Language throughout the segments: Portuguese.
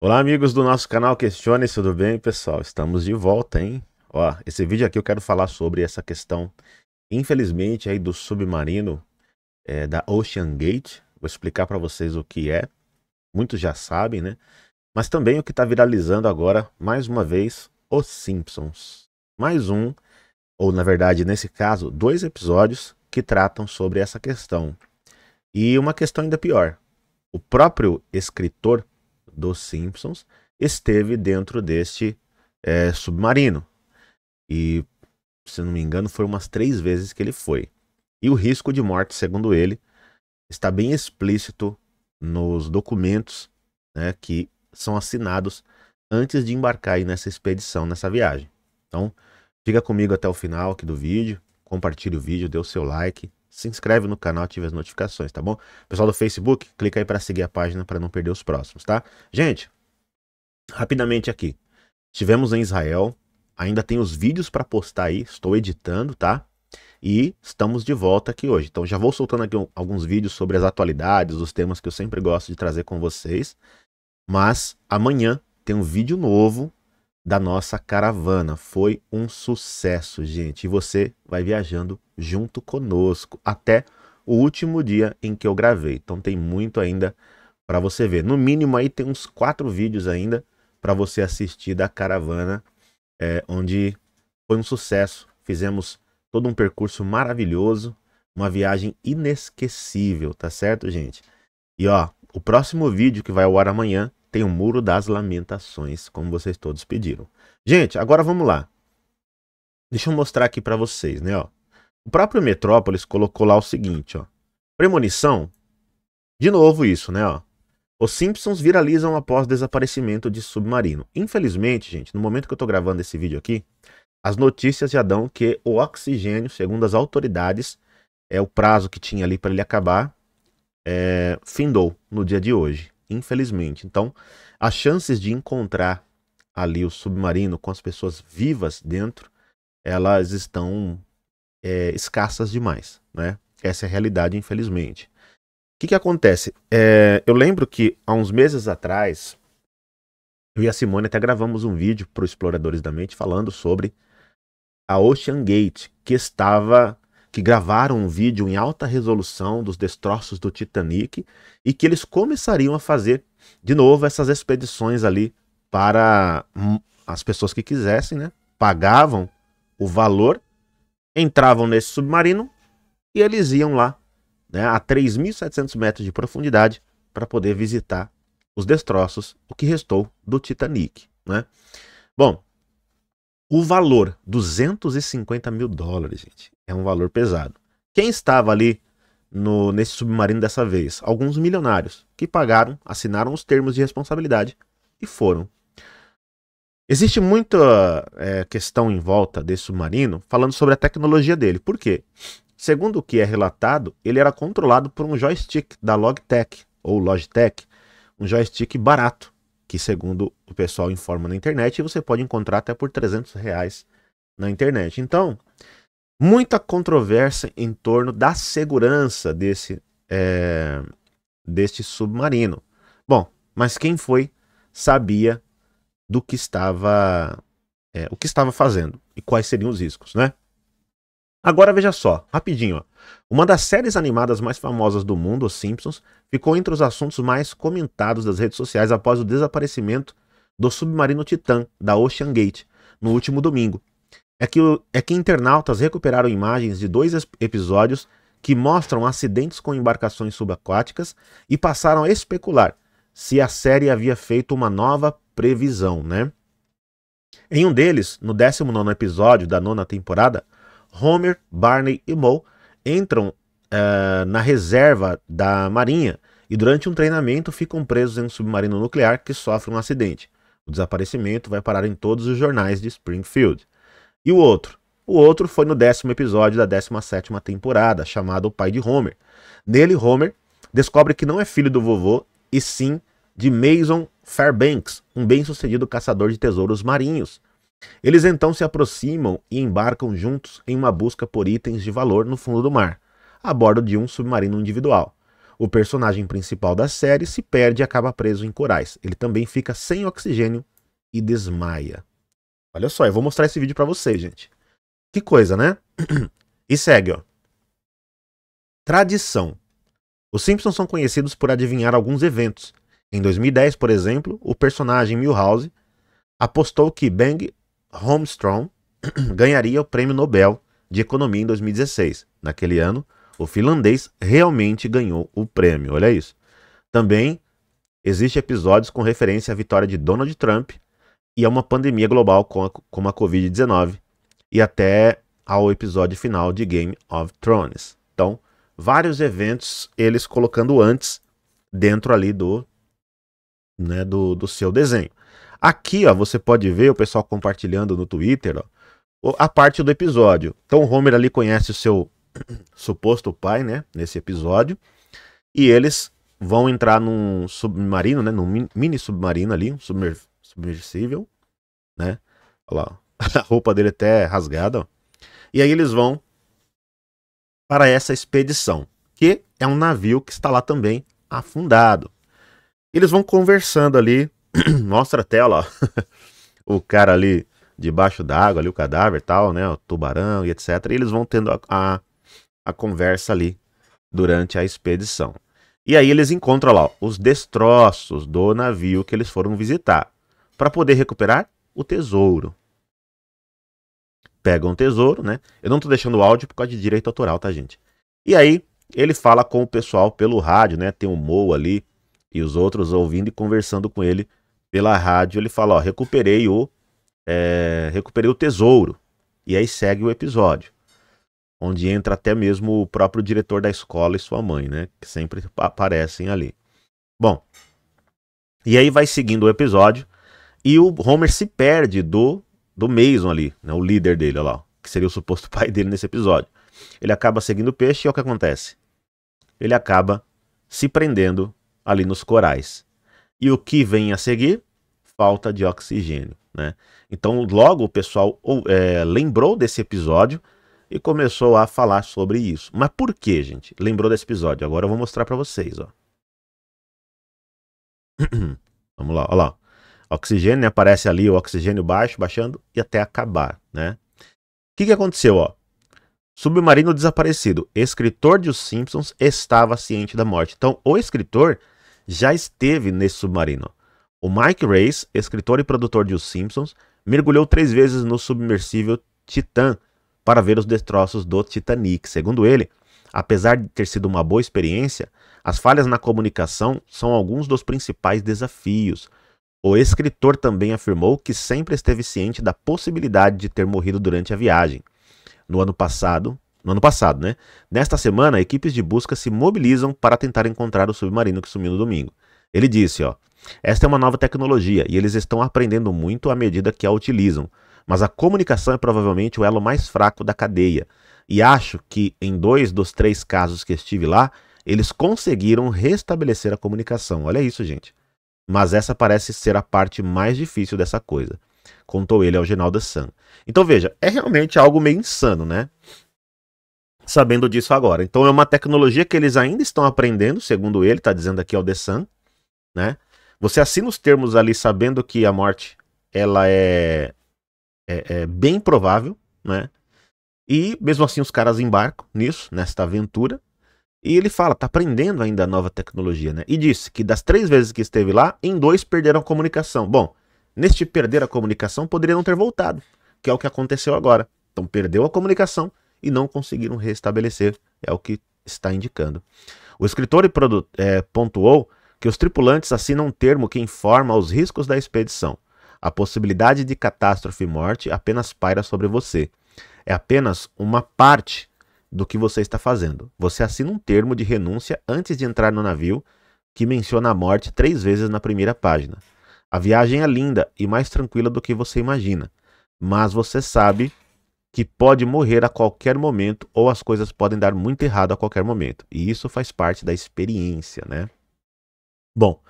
Olá, amigos do nosso canal Questione, tudo bem, pessoal? Estamos de volta, hein? Ó, esse vídeo aqui eu quero falar sobre essa questão, infelizmente, aí do submarino é, da Ocean Gate. Vou explicar para vocês o que é, muitos já sabem, né? Mas também o que está viralizando agora, mais uma vez, Os Simpsons. Mais um, ou na verdade, nesse caso, dois episódios que tratam sobre essa questão. E uma questão ainda pior. O próprio escritor dos Simpsons esteve dentro deste é, submarino. E, se não me engano, foi umas três vezes que ele foi. E o risco de morte, segundo ele, está bem explícito nos documentos né, que são assinados antes de embarcar nessa expedição, nessa viagem. Então, fica comigo até o final aqui do vídeo, compartilhe o vídeo, dê o seu like, se inscreve no canal, ative as notificações, tá bom? Pessoal do Facebook, clica aí para seguir a página para não perder os próximos, tá? Gente, rapidamente aqui. Estivemos em Israel, ainda tem os vídeos para postar aí, estou editando, tá? E estamos de volta aqui hoje. Então já vou soltando aqui alguns vídeos sobre as atualidades, os temas que eu sempre gosto de trazer com vocês. Mas amanhã tem um vídeo novo da nossa caravana. Foi um sucesso, gente. E você vai viajando junto conosco até o último dia em que eu gravei. Então tem muito ainda para você ver. No mínimo aí tem uns quatro vídeos ainda para você assistir da caravana, é, onde foi um sucesso. Fizemos todo um percurso maravilhoso, uma viagem inesquecível, tá certo, gente? E ó, o próximo vídeo que vai ao ar amanhã tem o Muro das Lamentações, como vocês todos pediram. Gente, agora vamos lá. Deixa eu mostrar aqui para vocês, né? Ó. O próprio Metrópolis colocou lá o seguinte, ó. Premonição. De novo isso, né? Ó. Os Simpsons viralizam após desaparecimento de submarino. Infelizmente, gente, no momento que eu estou gravando esse vídeo aqui, as notícias já dão que o oxigênio, segundo as autoridades, é o prazo que tinha ali para ele acabar, é, findou no dia de hoje infelizmente. Então, as chances de encontrar ali o submarino com as pessoas vivas dentro, elas estão é, escassas demais, né? Essa é a realidade, infelizmente. O que, que acontece? É, eu lembro que há uns meses atrás, eu e a Simone até gravamos um vídeo para os Exploradores da Mente falando sobre a Ocean Gate, que estava que gravaram um vídeo em alta resolução dos destroços do Titanic e que eles começariam a fazer de novo essas expedições ali para hum, as pessoas que quisessem, né? Pagavam o valor, entravam nesse submarino e eles iam lá, né, a 3.700 metros de profundidade para poder visitar os destroços, o que restou do Titanic, né? Bom, o valor, 250 mil dólares, gente é um valor pesado. Quem estava ali no, nesse submarino dessa vez? Alguns milionários que pagaram, assinaram os termos de responsabilidade e foram. Existe muita é, questão em volta desse submarino falando sobre a tecnologia dele. Por quê? Segundo o que é relatado, ele era controlado por um joystick da Logitech, ou Logitech, um joystick barato, que segundo o pessoal informa na internet, você pode encontrar até por 300 reais na internet. Então, muita controvérsia em torno da segurança desse, é, deste submarino. Bom, mas quem foi sabia do que estava é, o que estava fazendo e quais seriam os riscos, né? Agora veja só, rapidinho. Ó. Uma das séries animadas mais famosas do mundo, Os Simpsons, ficou entre os assuntos mais comentados das redes sociais após o desaparecimento do submarino Titan da Ocean Gate no último domingo, é que, é que internautas recuperaram imagens de dois episódios que mostram acidentes com embarcações subaquáticas e passaram a especular se a série havia feito uma nova previsão, né? Em um deles, no 19 episódio da nona temporada, Homer, Barney e Moe entram uh, na reserva da Marinha e durante um treinamento ficam presos em um submarino nuclear que sofre um acidente. O desaparecimento vai parar em todos os jornais de Springfield. E o outro? O outro foi no décimo episódio da 17 temporada, chamado O Pai de Homer. Nele, Homer descobre que não é filho do vovô, e sim de Mason Fairbanks, um bem-sucedido caçador de tesouros marinhos. Eles então se aproximam e embarcam juntos em uma busca por itens de valor no fundo do mar, a bordo de um submarino individual. O personagem principal da série se perde e acaba preso em corais. Ele também fica sem oxigênio e desmaia. Olha só, eu vou mostrar esse vídeo para vocês, gente. Que coisa, né? e segue, ó. Tradição. Os Simpsons são conhecidos por adivinhar alguns eventos. Em 2010, por exemplo, o personagem Milhouse apostou que Bang Holmstrom ganharia o Prêmio Nobel de Economia em 2016. Naquele ano, o finlandês realmente ganhou o prêmio. Olha isso. Também existem episódios com referência à vitória de Donald Trump e a é uma pandemia global como a Covid-19 e até ao episódio final de Game of Thrones. Então, vários eventos eles colocando antes dentro ali do, né, do, do seu desenho. Aqui, ó, você pode ver o pessoal compartilhando no Twitter, ó, a parte do episódio. Então, o Homer ali conhece o seu suposto pai, né, nesse episódio, e eles vão entrar num submarino, né, num mini submarino ali, um submarino submersível, né? Olha lá, a roupa dele até é rasgada. Ó. E aí eles vão para essa expedição, que é um navio que está lá também afundado. Eles vão conversando ali, mostra a tela, ó. o cara ali debaixo d'água, ali o cadáver tal, né, o tubarão e etc. E eles vão tendo a, a, a conversa ali durante a expedição. E aí eles encontram lá os destroços do navio que eles foram visitar para poder recuperar o tesouro. Pegam um o tesouro, né? Eu não tô deixando o áudio por causa de direito autoral, tá, gente? E aí, ele fala com o pessoal pelo rádio, né? Tem o Mo ali e os outros ouvindo e conversando com ele pela rádio. Ele fala: Ó, recuperei o, é, recuperei o tesouro. E aí segue o episódio, onde entra até mesmo o próprio diretor da escola e sua mãe, né? Que sempre aparecem ali. Bom, e aí vai seguindo o episódio e o Homer se perde do, do Mason ali, né, o líder dele, lá, que seria o suposto pai dele nesse episódio. Ele acaba seguindo o peixe e o que acontece. Ele acaba se prendendo ali nos corais. E o que vem a seguir? Falta de oxigênio. Né? Então, logo o pessoal é, lembrou desse episódio e começou a falar sobre isso. Mas por que, gente? Lembrou desse episódio? Agora eu vou mostrar para vocês. Ó. Vamos lá, olha lá oxigênio, né? Aparece ali o oxigênio baixo, baixando e até acabar, né? O que, que aconteceu, ó? Submarino desaparecido. Escritor de Os Simpsons estava ciente da morte. Então, o escritor já esteve nesse submarino. O Mike Race, escritor e produtor de Os Simpsons, mergulhou três vezes no submersível Titan para ver os destroços do Titanic. Segundo ele, apesar de ter sido uma boa experiência, as falhas na comunicação são alguns dos principais desafios. O escritor também afirmou que sempre esteve ciente da possibilidade de ter morrido durante a viagem. No ano passado, no ano passado, né? Nesta semana, equipes de busca se mobilizam para tentar encontrar o submarino que sumiu no domingo. Ele disse, ó: "Esta é uma nova tecnologia e eles estão aprendendo muito à medida que a utilizam, mas a comunicação é provavelmente o elo mais fraco da cadeia. E acho que em dois dos três casos que estive lá, eles conseguiram restabelecer a comunicação. Olha isso, gente mas essa parece ser a parte mais difícil dessa coisa, contou ele ao Genalda San. Então veja, é realmente algo meio insano, né? Sabendo disso agora. Então é uma tecnologia que eles ainda estão aprendendo, segundo ele, está dizendo aqui ao The Sun, né? Você assina os termos ali sabendo que a morte ela é, é, é bem provável, né? E mesmo assim os caras embarcam nisso, nesta aventura. E ele fala, está aprendendo ainda a nova tecnologia, né? E disse que das três vezes que esteve lá, em dois perderam a comunicação. Bom, neste perder a comunicação poderia não ter voltado, que é o que aconteceu agora. Então perdeu a comunicação e não conseguiram restabelecer, é o que está indicando. O escritor é, pontuou que os tripulantes assinam um termo que informa os riscos da expedição. A possibilidade de catástrofe e morte apenas paira sobre você. É apenas uma parte do que você está fazendo. Você assina um termo de renúncia antes de entrar no navio que menciona a morte três vezes na primeira página. A viagem é linda e mais tranquila do que você imagina, mas você sabe que pode morrer a qualquer momento ou as coisas podem dar muito errado a qualquer momento. E isso faz parte da experiência, né? Bom,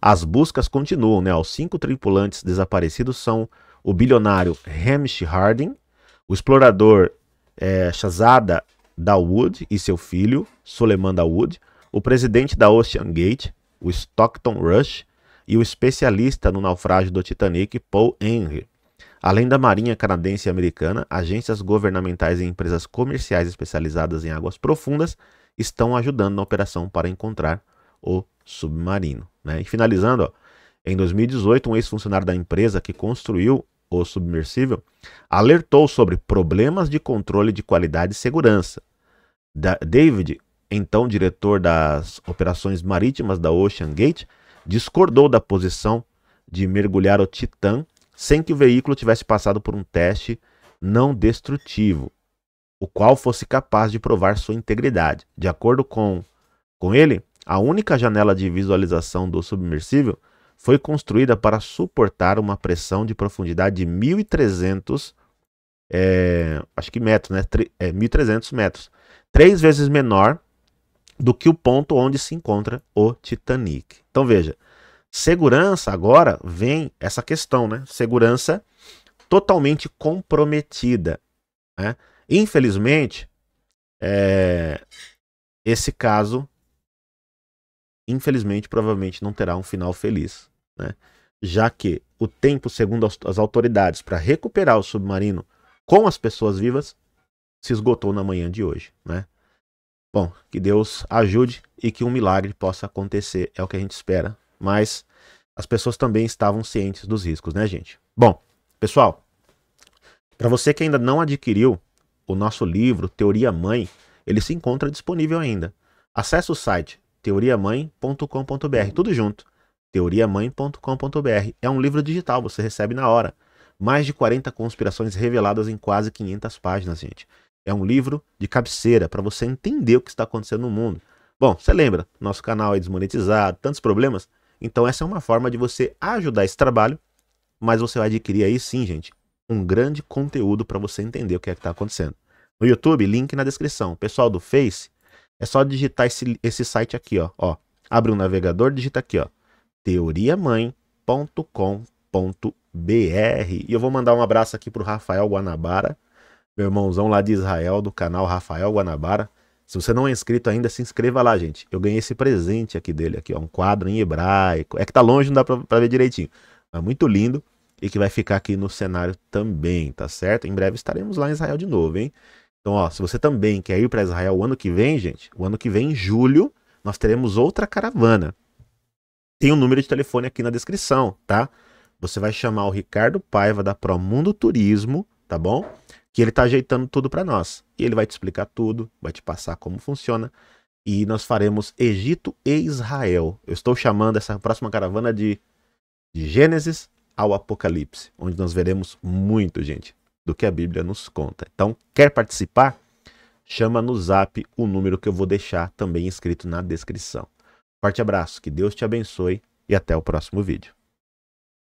as buscas continuam, né? Os cinco tripulantes desaparecidos são o bilionário Hamish Harding, o explorador é, eh, Shazada Dawood e seu filho, Suleiman Dawood, o presidente da Ocean Gate, o Stockton Rush, e o especialista no naufrágio do Titanic, Paul Henry. Além da Marinha Canadense e Americana, agências governamentais e empresas comerciais especializadas em águas profundas estão ajudando na operação para encontrar o submarino. Né? E finalizando, ó, em 2018, um ex-funcionário da empresa que construiu o submersível, alertou sobre problemas de controle de qualidade e segurança. Da David, então diretor das operações marítimas da Ocean Gate, discordou da posição de mergulhar o Titan sem que o veículo tivesse passado por um teste não destrutivo, o qual fosse capaz de provar sua integridade. De acordo com, com ele, a única janela de visualização do submersível foi construída para suportar uma pressão de profundidade de 1.300, é, acho que metros, né? É, 1.300 metros, três vezes menor do que o ponto onde se encontra o Titanic. Então veja, segurança agora vem essa questão, né? Segurança totalmente comprometida. Né? Infelizmente, é, esse caso infelizmente, provavelmente não terá um final feliz, né? já que o tempo, segundo as autoridades, para recuperar o submarino com as pessoas vivas se esgotou na manhã de hoje. Né? Bom, que Deus ajude e que um milagre possa acontecer, é o que a gente espera, mas as pessoas também estavam cientes dos riscos, né, gente? Bom, pessoal, para você que ainda não adquiriu o nosso livro Teoria Mãe, ele se encontra disponível ainda. Acesse o site teoriamãe.com.br, tudo junto. teoriamãe.com.br. É um livro digital, você recebe na hora. Mais de 40 conspirações reveladas em quase 500 páginas, gente. É um livro de cabeceira para você entender o que está acontecendo no mundo. Bom, você lembra, nosso canal é desmonetizado, tantos problemas. Então essa é uma forma de você ajudar esse trabalho, mas você vai adquirir aí sim, gente, um grande conteúdo para você entender o que é que está acontecendo. No YouTube, link na descrição. Pessoal do Face, é só digitar esse, esse site aqui, ó. ó. Abre um navegador, digita aqui, ó. teoriamãe.com.br. E eu vou mandar um abraço aqui pro Rafael Guanabara, meu irmãozão lá de Israel, do canal Rafael Guanabara. Se você não é inscrito ainda, se inscreva lá, gente. Eu ganhei esse presente aqui dele, aqui, ó, um quadro em hebraico. É que tá longe, não dá pra, pra ver direitinho. Mas muito lindo e que vai ficar aqui no cenário também, tá certo? Em breve estaremos lá em Israel de novo, hein? Então, ó, se você também quer ir para Israel o ano que vem, gente, o ano que vem, em julho, nós teremos outra caravana. Tem o um número de telefone aqui na descrição, tá? Você vai chamar o Ricardo Paiva da Promundo Turismo, tá bom? Que ele tá ajeitando tudo para nós. E ele vai te explicar tudo, vai te passar como funciona. E nós faremos Egito e Israel. Eu estou chamando essa próxima caravana de, de Gênesis ao Apocalipse, onde nós veremos muito, gente do que a Bíblia nos conta. Então, quer participar? Chama no zap o número que eu vou deixar também escrito na descrição. Forte abraço, que Deus te abençoe e até o próximo vídeo.